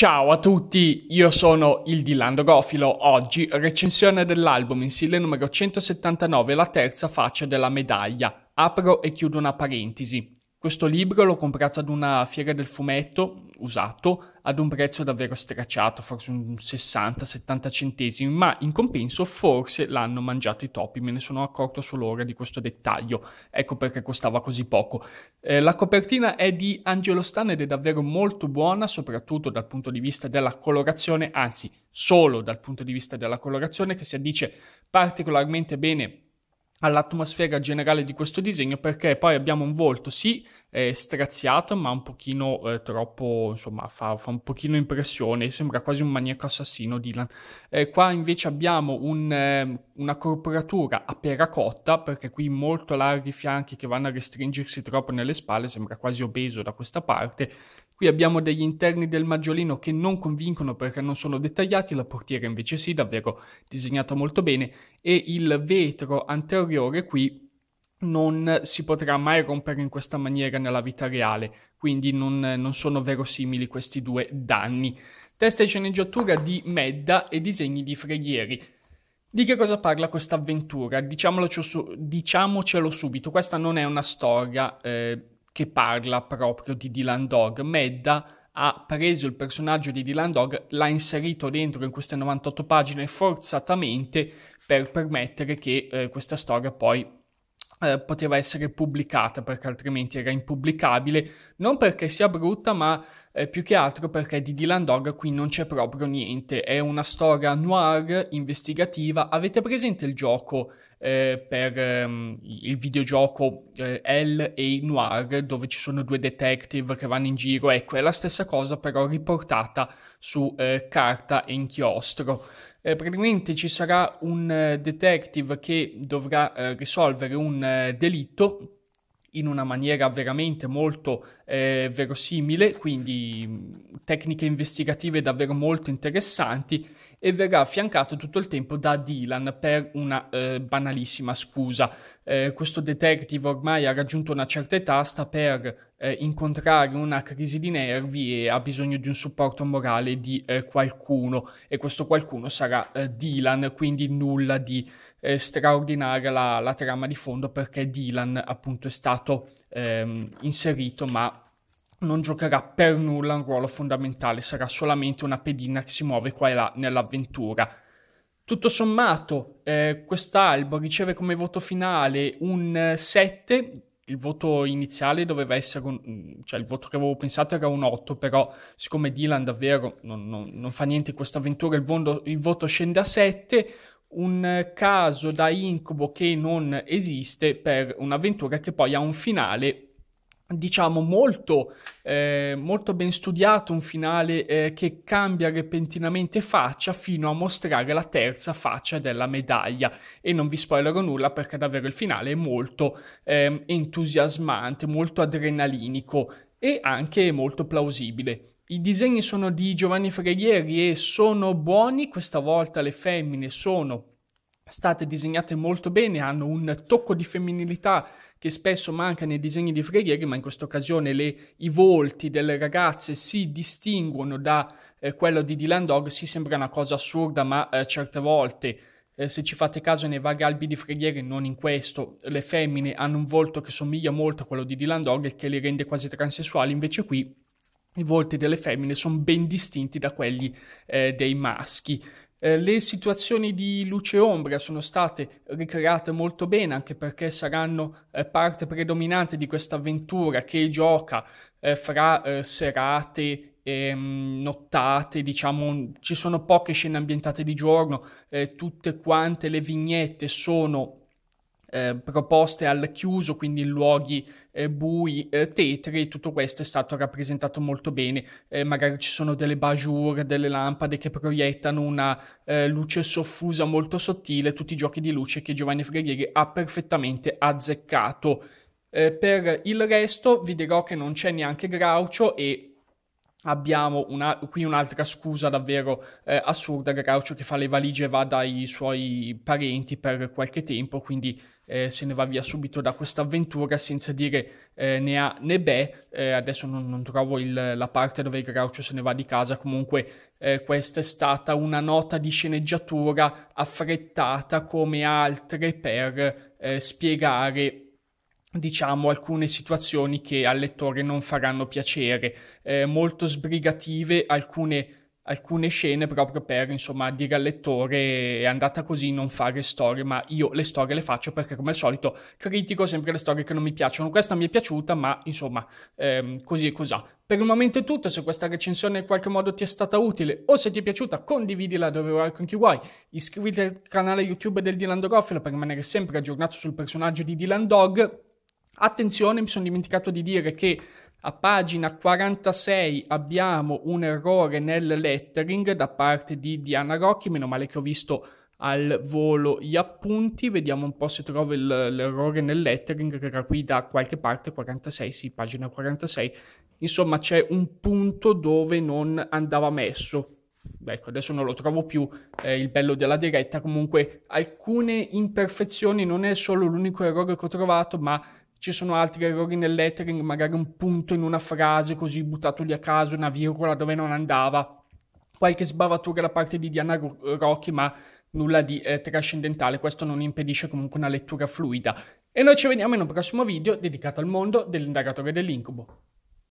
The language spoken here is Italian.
Ciao a tutti, io sono il Dilando Gofilo. Oggi recensione dell'album in stile numero 179, la terza faccia della medaglia. Apro e chiudo una parentesi. Questo libro l'ho comprato ad una fiera del fumetto, usato, ad un prezzo davvero stracciato, forse un 60-70 centesimi, ma in compenso forse l'hanno mangiato i topi, me ne sono accorto solo ora di questo dettaglio, ecco perché costava così poco. Eh, la copertina è di Angelo Stan ed è davvero molto buona, soprattutto dal punto di vista della colorazione, anzi solo dal punto di vista della colorazione che si addice particolarmente bene all'atmosfera generale di questo disegno perché poi abbiamo un volto sì eh, straziato ma un pochino eh, troppo insomma fa, fa, un pochino impressione sembra quasi un maniaco assassino Dylan eh, qua invece abbiamo un, eh, una corporatura a peracotta perché qui molto larghi fianchi che vanno a restringersi troppo nelle spalle sembra quasi obeso da questa parte Qui abbiamo degli interni del maggiolino che non convincono perché non sono dettagliati, la portiera invece sì, davvero disegnata molto bene, e il vetro anteriore qui non si potrà mai rompere in questa maniera nella vita reale, quindi non, non sono verosimili questi due danni. Testa e sceneggiatura di Medda e disegni di Freghieri. Di che cosa parla questa avventura? Diciamocelo, su, diciamocelo subito, questa non è una storia eh, che parla proprio di Dylan Dog. Medda ha preso il personaggio di Dylan Dog, l'ha inserito dentro in queste 98 pagine forzatamente per permettere che eh, questa storia poi eh, poteva essere pubblicata perché altrimenti era impubblicabile, non perché sia brutta, ma eh, più che altro perché di Dylan Dog qui non c'è proprio niente, è una storia noir, investigativa. Avete presente il gioco eh, per ehm, il videogioco eh, L e Noir, dove ci sono due detective che vanno in giro. Ecco, è la stessa cosa però riportata su eh, carta e inchiostro. Eh, praticamente ci sarà un eh, detective che dovrà eh, risolvere un delitto in una maniera veramente molto eh, verosimile, quindi tecniche investigative davvero molto interessanti e verrà affiancato tutto il tempo da Dylan per una eh, banalissima scusa. Eh, questo detective ormai ha raggiunto una certa età, sta per eh, incontrare una crisi di nervi e ha bisogno di un supporto morale di eh, qualcuno e questo qualcuno sarà eh, Dylan, quindi nulla di straordinaria la, la trama di fondo perché Dylan appunto è stato ehm, inserito, ma non giocherà per nulla un ruolo fondamentale, sarà solamente una pedina che si muove qua e là nell'avventura. Tutto sommato, eh, quest'albo riceve come voto finale un 7, eh, il voto iniziale doveva essere, un, cioè il voto che avevo pensato era un 8, però siccome Dylan davvero non, non, non fa niente in questa avventura, il, il voto scende a 7, un caso da incubo che non esiste per un'avventura che poi ha un finale diciamo molto, eh, molto ben studiato, un finale eh, che cambia repentinamente faccia fino a mostrare la terza faccia della medaglia e non vi spoilerò nulla perché davvero il finale è molto eh, entusiasmante, molto adrenalinico e anche molto plausibile. I disegni sono di Giovanni Freghieri e sono buoni, questa volta le femmine sono state disegnate molto bene, hanno un tocco di femminilità che spesso manca nei disegni di Freghieri, ma in questa occasione le, i volti delle ragazze si distinguono da eh, quello di Dylan Dog, si sembra una cosa assurda, ma eh, certe volte eh, se ci fate caso nei vari albi di preghiere, non in questo, le femmine hanno un volto che somiglia molto a quello di Dylan Dog e che li rende quasi transessuali, invece qui i volti delle femmine sono ben distinti da quelli eh, dei maschi. Eh, le situazioni di luce e ombra sono state ricreate molto bene anche perché saranno eh, parte predominante di questa avventura che gioca eh, fra eh, serate ehm, nottate, diciamo, ci sono poche scene ambientate di giorno, eh, tutte quante le vignette sono eh, proposte al chiuso, quindi in luoghi eh, bui, eh, tetri, tutto questo è stato rappresentato molto bene. Eh, magari ci sono delle bajour, delle lampade che proiettano una eh, luce soffusa molto sottile, tutti i giochi di luce che Giovanni Freghieri ha perfettamente azzeccato. Eh, per il resto vi dirò che non c'è neanche Graucio e Abbiamo una, qui un'altra scusa davvero eh, assurda, Gaucho che fa le valigie e va dai suoi parenti per qualche tempo, quindi eh, se ne va via subito da questa avventura senza dire eh, né A né B. Eh, adesso non, non trovo il, la parte dove Gaucho se ne va di casa, comunque eh, questa è stata una nota di sceneggiatura affrettata come altre per eh, spiegare diciamo alcune situazioni che al lettore non faranno piacere, eh, molto sbrigative alcune, alcune scene proprio per insomma dire al lettore è andata così non fare storie, ma io le storie le faccio perché come al solito critico sempre le storie che non mi piacciono, questa mi è piaciuta ma insomma ehm, così e cos'ha. Per il momento è tutto, se questa recensione in qualche modo ti è stata utile o se ti è piaciuta condividila dove vuoi con chi vuoi, iscriviti al canale YouTube del Dylan Dogofilo per rimanere sempre aggiornato sul personaggio di Dylan Dog Attenzione, mi sono dimenticato di dire che a pagina 46 abbiamo un errore nel lettering da parte di Diana Rocchi, meno male che ho visto al volo gli appunti, vediamo un po' se trovo il, l'errore nel lettering che era qui da qualche parte, 46, sì, pagina 46, insomma c'è un punto dove non andava messo. Ecco, adesso non lo trovo più, è eh, il bello della diretta, comunque alcune imperfezioni, non è solo l'unico errore che ho trovato, ma ci sono altri errori nel lettering, magari un punto in una frase così buttato lì a caso, una virgola dove non andava, qualche sbavatura da parte di Diana Rocchi, ma nulla di eh, trascendentale, questo non impedisce comunque una lettura fluida. E noi ci vediamo in un prossimo video dedicato al mondo dell'indagatore dell'incubo.